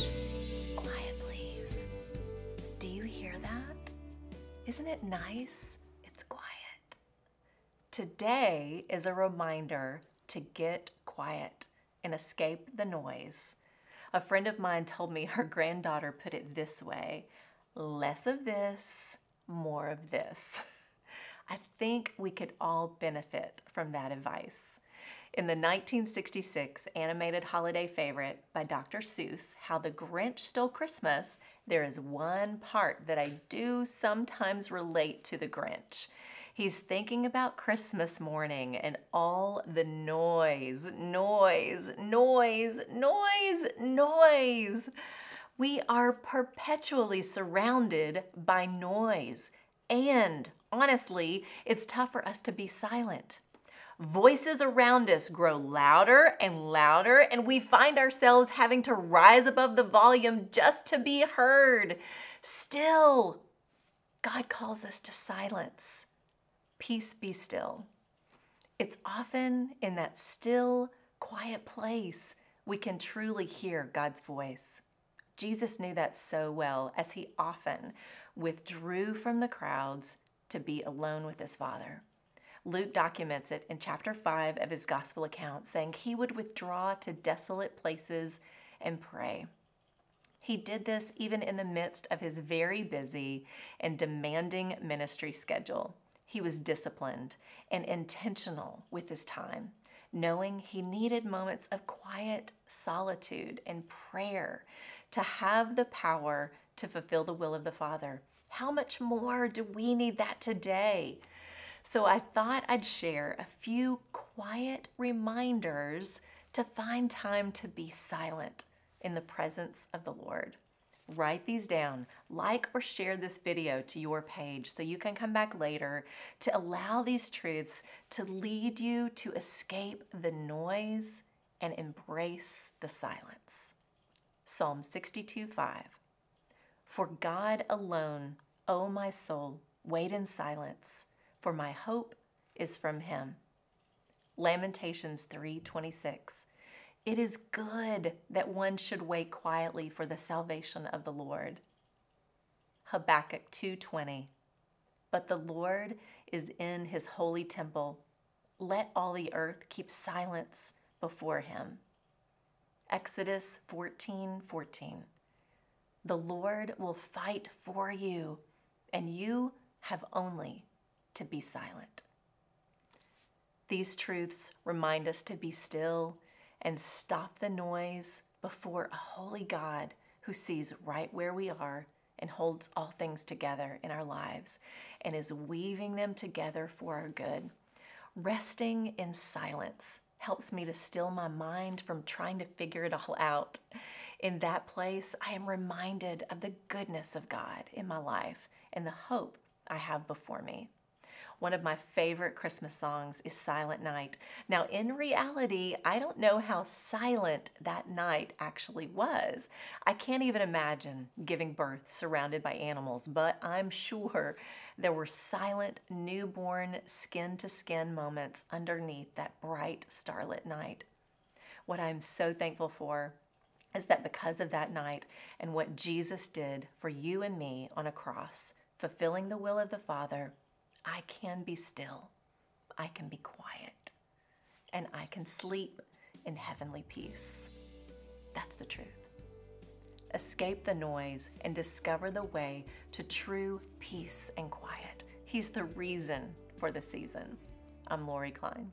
Shh. Quiet, please. Do you hear that? Isn't it nice? It's quiet. Today is a reminder to get quiet and escape the noise. A friend of mine told me her granddaughter put it this way less of this, more of this. I think we could all benefit from that advice in the 1966 animated holiday favorite by Dr. Seuss, How the Grinch Stole Christmas, there is one part that I do sometimes relate to the Grinch. He's thinking about Christmas morning and all the noise, noise, noise, noise, noise. We are perpetually surrounded by noise. And honestly, it's tough for us to be silent voices around us grow louder and louder, and we find ourselves having to rise above the volume just to be heard. Still, God calls us to silence. Peace be still. It's often in that still, quiet place we can truly hear God's voice. Jesus knew that so well as he often withdrew from the crowds to be alone with his Father. Luke documents it in chapter 5 of his gospel account, saying he would withdraw to desolate places and pray. He did this even in the midst of his very busy and demanding ministry schedule. He was disciplined and intentional with his time, knowing he needed moments of quiet solitude and prayer to have the power to fulfill the will of the Father. How much more do we need that today? So I thought I'd share a few quiet reminders to find time to be silent in the presence of the Lord. Write these down, like or share this video to your page so you can come back later to allow these truths to lead you to escape the noise and embrace the silence. Psalm 62 5. For God alone, O my soul, wait in silence for my hope is from him. Lamentations 3:26. It is good that one should wait quietly for the salvation of the Lord. Habakkuk 2:20. But the Lord is in his holy temple. Let all the earth keep silence before him. Exodus 14:14. The Lord will fight for you, and you have only to be silent. These truths remind us to be still and stop the noise before a holy God who sees right where we are and holds all things together in our lives and is weaving them together for our good. Resting in silence helps me to still my mind from trying to figure it all out. In that place, I am reminded of the goodness of God in my life and the hope I have before me. One of my favorite Christmas songs is Silent Night. Now, in reality, I don't know how silent that night actually was. I can't even imagine giving birth surrounded by animals, but I'm sure there were silent newborn skin to skin moments underneath that bright starlit night. What I'm so thankful for is that because of that night and what Jesus did for you and me on a cross, fulfilling the will of the Father, I can be still, I can be quiet, and I can sleep in heavenly peace. That's the truth. Escape the noise and discover the way to true peace and quiet. He's the reason for the season. I'm Lori Klein.